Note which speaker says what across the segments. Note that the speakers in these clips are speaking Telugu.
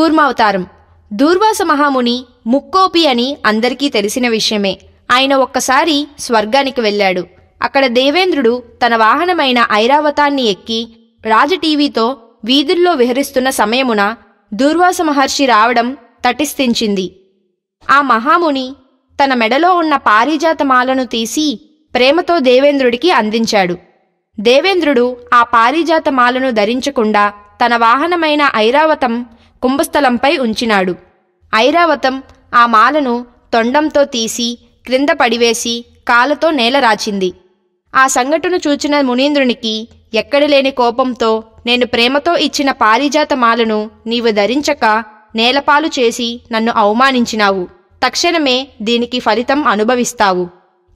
Speaker 1: కూర్మావతారం దూర్వాస మహాముని ముక్కోపి అని అందరికీ తెలిసిన విషయమే ఆయన ఒక్కసారి స్వర్గానికి వెళ్ళాడు అక్కడ దేవేంద్రుడు తన వాహనమైన ఐరావతాన్ని ఎక్కి రాజ టీవీతో వీధుల్లో విహరిస్తున్న సమయమున దూర్వాస మహర్షి రావడం తటిస్థించింది ఆ మహాముని తన మెడలో ఉన్న పారిజాతమాలను తీసి ప్రేమతో దేవేంద్రుడికి అందించాడు దేవేంద్రుడు ఆ పారిజాతమాలను ధరించకుండా తన వాహనమైన ఐరావతం కుంభస్థలంపై ఉంచినాడు ఐరావతం ఆ మాలను తొండంతో తీసి క్రింద పడివేసి నేల నేలరాచింది ఆ సంఘటన చూచిన మునీంద్రునికి ఎక్కడలేని కోపంతో నేను ప్రేమతో ఇచ్చిన పారిజాత మాలను నీవు ధరించక నేలపాలు చేసి నన్ను అవమానించినావు తక్షణమే దీనికి ఫలితం అనుభవిస్తావు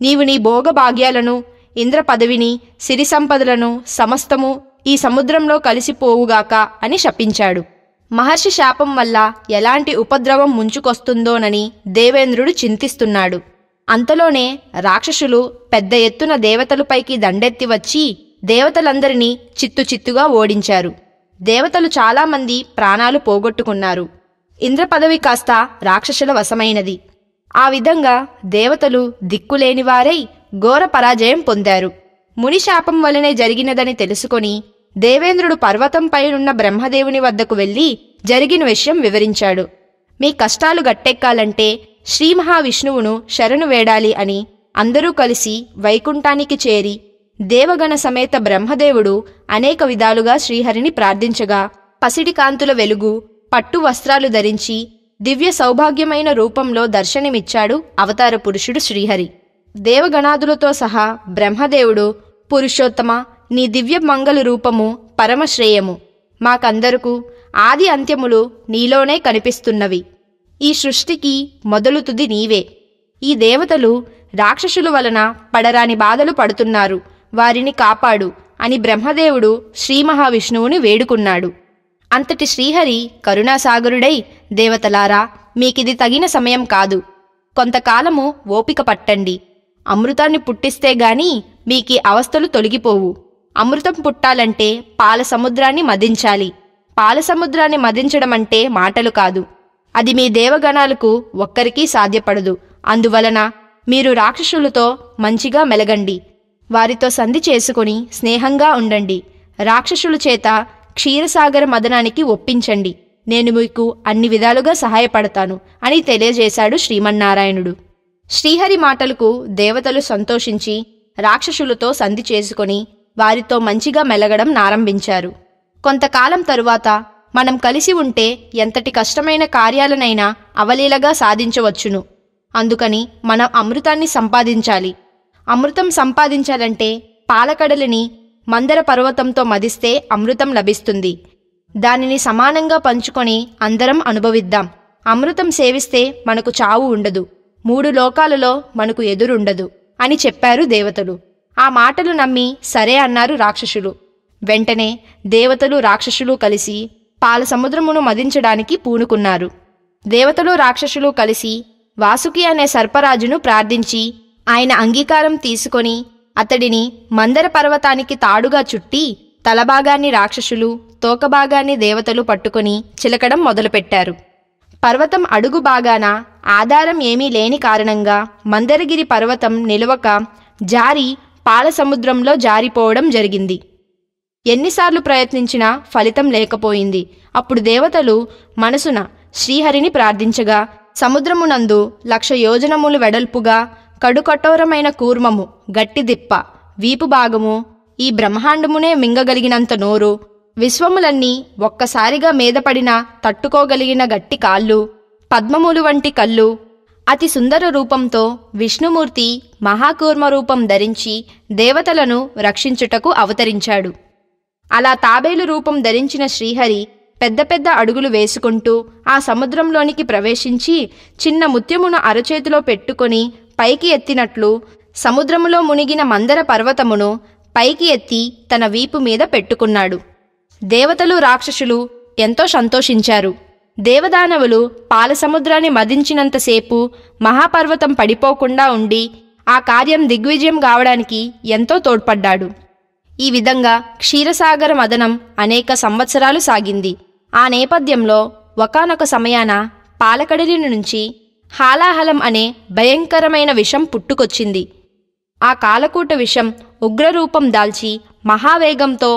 Speaker 1: నీవు నీ భోగభాగ్యాలను ఇంద్ర పదవిని సిరి సంపదలను సమస్తము ఈ సముద్రంలో కలిసిపోవుగాక అని శపించాడు మహర్షి శాపం వల్ల ఎలాంటి ఉపద్రవం ముంచుకొస్తుందోనని దేవేంద్రుడు చింతిస్తున్నాడు అంతలోనే రాక్షసులు పెద్ద ఎత్తున దేవతలపైకి దండెత్తి వచ్చి దేవతలందరినీ చిత్తుచిత్తుగా ఓడించారు దేవతలు చాలామంది ప్రాణాలు పోగొట్టుకున్నారు ఇంద్రపదవి కాస్త రాక్షసుల వశమైనది ఆ విధంగా దేవతలు దిక్కులేనివారై ఘోర పరాజయం పొందారు మునిశాపం వలనే జరిగినదని తెలుసుకొని దేవేంద్రుడు పర్వతంపైనున్న బ్రహ్మదేవుని వద్దకు వెళ్ళి జరిగిన విషయం వివరించాడు మీ కష్టాలు గట్టెక్కాలంటే శ్రీ మహావిష్ణువును శరణు వేడాలి అని అందరూ కలిసి వైకుంఠానికి చేరి దేవగణ సమేత బ్రహ్మదేవుడు అనేక విధాలుగా శ్రీహరిని ప్రార్థించగా పసిడి కాంతుల వెలుగు పట్టు వస్త్రాలు ధరించి దివ్య సౌభాగ్యమైన రూపంలో దర్శనమిచ్చాడు అవతార పురుషుడు శ్రీహరి దేవగణాదులతో సహా బ్రహ్మదేవుడు పురుషోత్తమ నీ దివ్య మంగళ రూపము పరమశ్రేయము మాకందరకు ఆది అంత్యములు నీలోనే కనిపిస్తున్నవి ఈ సృష్టికి మొదలుతుది నీవే ఈ దేవతలు రాక్షసుల వలన పడరాని బాధలు పడుతున్నారు వారిని కాపాడు అని బ్రహ్మదేవుడు శ్రీ మహావిష్ణువుని వేడుకున్నాడు అంతటి శ్రీహరి కరుణాసాగరుడై దేవతలారా మీకిది తగిన సమయం కాదు కొంతకాలము ఓపిక పట్టండి అమృతాన్ని పుట్టిస్తే గాని మీకీ అవస్థలు తొలగిపోవు అమృతం పుట్టాలంటే పాల సముద్రాన్ని మదించాలి పాల సముద్రాన్ని మదించడం అంటే మాటలు కాదు అది మీ దేవగణాలకు ఒక్కరికీ సాధ్యపడదు అందువలన మీరు రాక్షసులతో మంచిగా మెలగండి వారితో సంధి చేసుకుని స్నేహంగా ఉండండి రాక్షసుల చేత క్షీరసాగర మదనానికి ఒప్పించండి నేను మీకు అన్ని విధాలుగా సహాయపడతాను అని తెలియజేశాడు శ్రీమన్నారాయణుడు శ్రీహరి మాటలకు దేవతలు సంతోషించి రాక్షసులతో సంధి చేసుకుని వారితో మంచిగా మెలగడం నారంభించారు కొంతకాలం తరువాత మనం కలిసి ఉంటే ఎంతటి కష్టమైన కార్యాలనైనా అవలీలగా సాధించవచ్చును అందుకని మనం అమృతాన్ని సంపాదించాలి అమృతం సంపాదించాలంటే పాలకడలిని మందర పర్వతంతో మదిస్తే అమృతం లభిస్తుంది దానిని సమానంగా పంచుకొని అందరం అనుభవిద్దాం అమృతం సేవిస్తే మనకు చావు ఉండదు మూడు లోకాలలో మనకు ఎదురుండదు అని చెప్పారు దేవతలు ఆ మాటలు నమ్మి సరే అన్నారు రాక్షసులు వెంటనే దేవతలు రాక్షసులు కలిసి పాల సముద్రమును మదించడానికి పూనుకున్నారు దేవతలు రాక్షసులు కలిసి వాసుకి అనే సర్పరాజును ప్రార్థించి ఆయన అంగీకారం తీసుకొని అతడిని మందర పర్వతానికి తాడుగా చుట్టి తలభాగాన్ని రాక్షసులు తోకభాగాన్ని దేవతలు పట్టుకొని చిలకడం మొదలుపెట్టారు పర్వతం అడుగు భాగాన ఆధారం ఏమీ లేని కారణంగా మందరగిరి పర్వతం నిలవక జారి పాలసముద్రంలో జారిపోవడం జరిగింది ఎన్నిసార్లు ప్రయత్నించినా ఫలితం లేకపోయింది అప్పుడు దేవతలు మనసున శ్రీహరిని ప్రార్థించగా సముద్రమునందు లక్ష యోజనములు వెడల్పుగా కడుకఠోరమైన కూర్మము గట్టిదిప్ప వీపు భాగము ఈ బ్రహ్మాండమునే మింగగలిగినంత నోరు విశ్వములన్నీ ఒక్కసారిగా మీదపడిన తట్టుకోగలిగిన గట్టి కాళ్ళు పద్మములు వంటి కళ్ళు అతి సుందర రూపంతో విష్ణుమూర్తి మహాకూర్మ రూపం ధరించి దేవతలను రక్షించుటకు అవతరించాడు అలా తాబేలు రూపం ధరించిన శ్రీహరి పెద్ద పెద్ద అడుగులు వేసుకుంటూ ఆ సముద్రంలోనికి ప్రవేశించి చిన్న ముత్యమును అరచేతిలో పెట్టుకొని పైకి ఎత్తినట్లు సముద్రములో మునిగిన మందర పర్వతమును పైకి ఎత్తి తన వీపు మీద పెట్టుకున్నాడు దేవతలు రాక్షసులు ఎంతో సంతోషించారు దేవదానవులు పాలసముద్రాన్ని మదించినంతసేపు మహాపర్వతం పడిపోకుండా ఉండి ఆ కార్యం దిగ్విజయం కావడానికి ఎంతో తోడ్పడ్డాడు ఈ విధంగా క్షీరసాగర మదనం అనేక సంవత్సరాలు సాగింది ఆ నేపథ్యంలో ఒకనొక సమయాన పాలకడలి నుంచి హాలాహలం అనే భయంకరమైన విషం పుట్టుకొచ్చింది ఆ కాలకూట విషం ఉగ్రరూపం దాల్చి మహావేగంతో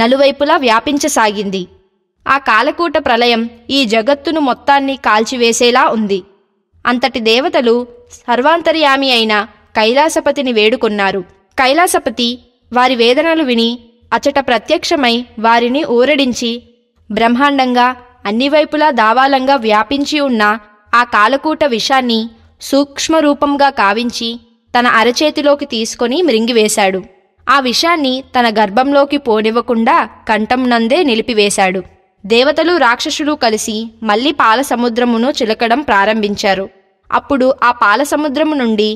Speaker 1: నలువైపులా వ్యాపించసాగింది ఆ కాలకూట ప్రళయం ఈ జగత్తును మొత్తాన్ని కాల్చివేసేలా ఉంది అంతటి దేవతలు సర్వాంతర్యామి అయిన కైలాసపతిని వేడుకున్నారు కైలాసపతి వారి వేదనలు విని అచట ప్రత్యక్షమై వారిని ఊరడించి బ్రహ్మాండంగా అన్ని వైపులా దావాలంగా వ్యాపించి ఉన్న ఆ కాలకూట విషాన్ని సూక్ష్మరూపంగా కావించి తన అరచేతిలోకి తీసుకొని మృంగివేశాడు ఆ విషాన్ని తన గర్భంలోకి పోనివ్వకుండా కంఠం నందే నిలిపివేశాడు దేవతలు రాక్షసులు కలిసి మళ్ళీ పాల సముద్రమును చిలకడం ప్రారంభించారు అప్పుడు ఆ పాల సముద్రము నుండి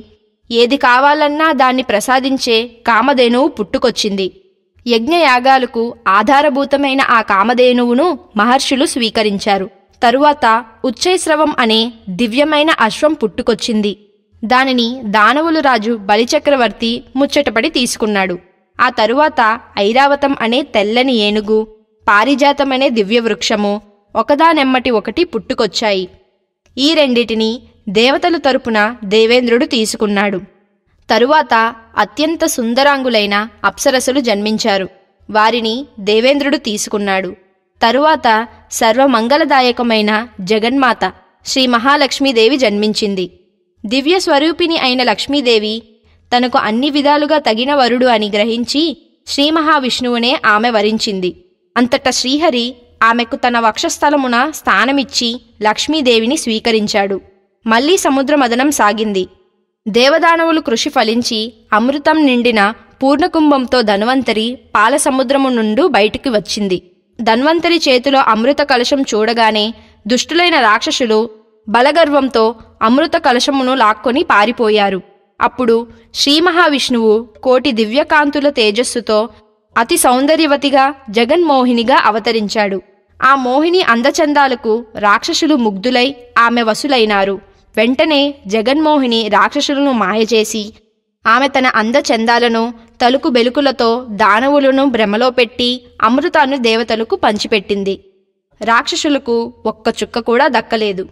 Speaker 1: ఏది కావాలన్నా దాన్ని ప్రసాదించే కామధేనువు పుట్టుకొచ్చింది యజ్ఞయాగాలకు ఆధారభూతమైన ఆ కామధేనువును మహర్షులు స్వీకరించారు తరువాత ఉచ్చైస్రవం అనే దివ్యమైన అశ్వం పుట్టుకొచ్చింది దానిని దానవులు రాజు బలిచక్రవర్తి ముచ్చటపడి తీసుకున్నాడు ఆ తరువాత ఐరావతం అనే తెల్లని ఏనుగు పారిజాతమనే దివ్యవృక్షము ఒకదానెమ్మటి ఒకటి పుట్టుకొచ్చాయి ఈ రెండిటిని దేవతలు తరపున దేవేంద్రుడు తీసుకున్నాడు తరువాత అత్యంత సుందరాంగులైన అప్సరసులు జన్మించారు వారిని దేవేంద్రుడు తీసుకున్నాడు తరువాత సర్వమంగళదాయకమైన జగన్మాత శ్రీ మహాలక్ష్మీదేవి జన్మించింది దివ్య స్వరూపిణి అయిన లక్ష్మీదేవి తనకు అన్ని విధాలుగా తగిన వరుడు అని గ్రహించి శ్రీ మహావిష్ణువునే ఆమె వరించింది అంతటా శ్రీహరి ఆమెకు తన వక్షస్థలమున స్థానమిచ్చి లక్ష్మీదేవిని స్వీకరించాడు మళ్లీ సముద్రమదనం సాగింది దేవదానవులు కృషి ఫలించి అమృతం నిండిన పూర్ణకుంభంతో ధన్వంతరి పాలసముద్రము నుండి బయటికి వచ్చింది ధన్వంతరి చేతిలో అమృత కలశం చూడగానే దుష్టులైన రాక్షసులు బలగర్వంతో అమృత కలశమును లాక్కొని పారిపోయారు అప్పుడు శ్రీ మహావిష్ణువు కోటి దివ్యకాంతుల తేజస్సుతో అతి సౌందర్యవతిగా జగన్మోహినిగా అవతరించాడు ఆ మోహిని అందచందాలకు రాక్షసులు ముగ్ధులై ఆమె వసులైనారు వెంటనే జగన్మోహిని రాక్షసులను మాయచేసి ఆమె తన అందచందాలను తలుకు బెలుకులతో దానవులను భ్రమలో పెట్టి అమృతాన్ని దేవతలకు పంచిపెట్టింది రాక్షసులకు ఒక్క చుక్క కూడా దక్కలేదు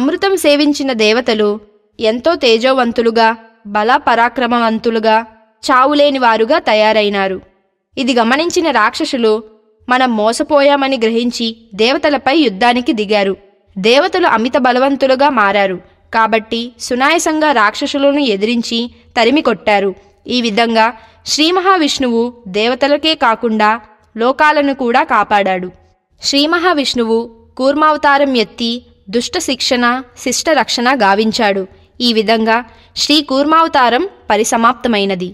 Speaker 1: అమృతం సేవించిన దేవతలు ఎంతో తేజోవంతులుగా బలపరాక్రమవంతులుగా పరాక్రమవంతులుగా తయారైనారు ఇది గమనించిన రాక్షసులు మనం మోసపోయామని గ్రహించి దేవతలపై యుద్ధానికి దిగారు దేవతలు అమిత బలవంతులుగా మారారు కాబట్టి సునాయసంగా రాక్షసులను ఎదిరించి తరిమి కొట్టారు ఈ విధంగా శ్రీ మహావిష్ణువు దేవతలకే కాకుండా లోకాలను కూడా కాపాడాడు శ్రీ మహావిష్ణువు కూర్మావతారం ఎత్తి దుష్ట శిక్షణ శిష్ట రక్షణ గావించాడు ఈ విధంగా శ్రీ కూర్మావతారం పరిసమాప్తమైనది